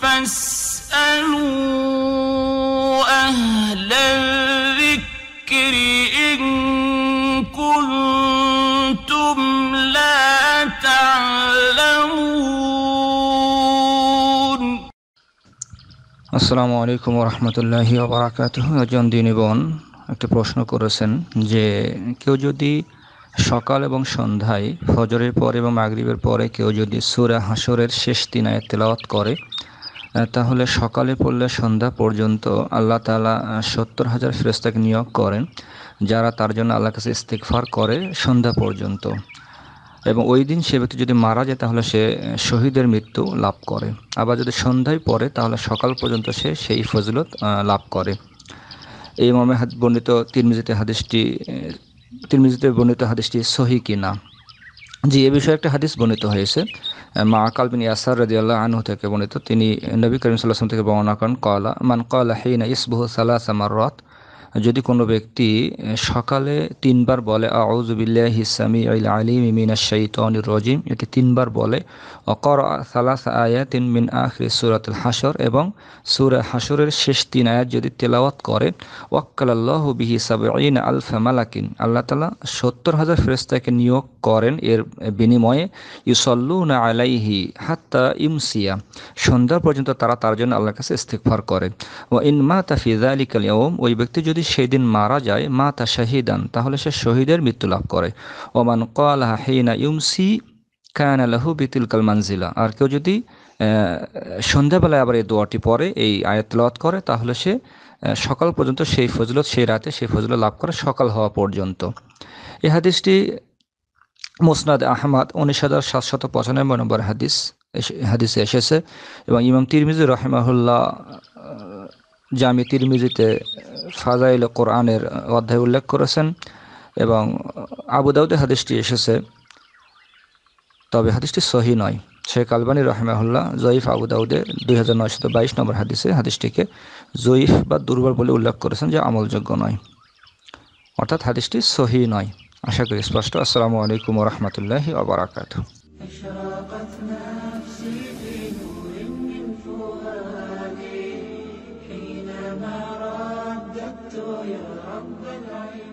فاسألوا أهل الذكر إن كنتم لا تعلمون আসসালামু আলাইকুম রহমতুল্লাহ ওবরাকাত একজন দিনী বোন একটি প্রশ্ন করেছেন যে কেউ যদি সকাল এবং সন্ধ্যায় ফজরের পর এবং আগরিবের পরে কেউ যদি সুরা হাসরের শেষ তিনায় তেলাওয়াত করে তাহলে সকালে পড়লে সন্ধ্যা পর্যন্ত আল্লাহ তালা সত্তর হাজার ফেরস্তাকে নিয়োগ করেন যারা তার জন্য আল্লাহ কাছে ইস্তেকফার করে সন্ধ্যা পর্যন্ত এবং ওই দিন সে ব্যক্তি যদি মারা যায় তাহলে সে শহীদের মৃত্যু লাভ করে আবার যদি সন্ধ্যায় পড়ে তাহলে সকাল পর্যন্ত সে সেই ফজলত লাভ করে এই মর্মে বর্ণিত মিজিতে হাদিসটি মিজিতে বর্ণিত হাদিসটি সহি কিনা জি এ বিষয়ে একটা হাদিস বর্ণিত হয়েছে মা আকাল বিন ইয়াসার রাজি আল্লাহ আনহু থেকে বর্ণিত তিনি নবী করিম সাল্লাহ থেকে বর্ণনা করেন কলা মান কলা হেইনা ইসবহু সালাহ সামার রথ যদি কোনো ব্যক্তি সকালে তিনবার বলে আউজবিল্লা হিসামি আল আলিম ইমিনা রজিম এটি তিনবার বলে অকর সালাস আয়া তিন মিন আখরি সুরাত হাসর এবং সুর হাসরের শেষ তিন আয়াত যদি তেলাওয়াত করে ওয়াক্কালাল্লাহ বিহি সাবিন আল ফেমালাকিন আল্লাহ তালা সত্তর হাজার ফেরেস্তাকে নিয়োগ করেন এর বিনিময়ে ইউসল্লু না আলাইহি হাত্তা ইমসিয়া সন্ধ্যা পর্যন্ত তারা তার জন্য আল্লাহর কাছে ইস্তেকফার করে ও ইনমা তাফিজা আলী কালিয়ম ওই ব্যক্তি যদি যদি সেই দিন মারা যায় মা তা শাহিদান তাহলে সে শহীদের মৃত্যু লাভ করে ওমান কলাহা হেইনা ইউমসি কায়না লাহু বিতুল কাল মানজিলা আর কেউ যদি সন্ধ্যাবেলায় আবার এই দোয়াটি পরে এই আয়াতলাত করে তাহলে সে সকাল পর্যন্ত সেই ফজলত সেই রাতে সেই ফজলত লাভ করে সকাল হওয়া পর্যন্ত এ হাদিসটি মোসনাদ আহমদ উনিশ হাজার সাতশত পঁচানব্বই নম্বর হাদিস হাদিসে এসেছে এবং ইমাম তিরমিজি রহমাহুল্লাহ জামি তিরমিজিতে ফাজাইল কোরআনের অধ্যায় উল্লেখ করেছেন এবং আবুদাউদে হাদিসটি এসেছে তবে হাদিসটি সহি নয় শেখ আলবানী রহমাহুল্লাহ জয়ীফ আবুদাউদে দুই হাজার নয়শত বাইশ নম্বর হাদিসে হাদিসটিকে জয়ীফ বা দুর্বল বলে উল্লেখ করেছেন যে আমলযোগ্য নয় অর্থাৎ হাদিসটি সহি নয় আশা করি স্পষ্ট আসসালামু আলাইকুম রহমতুল্লাহ আবরাকাত رب العالمين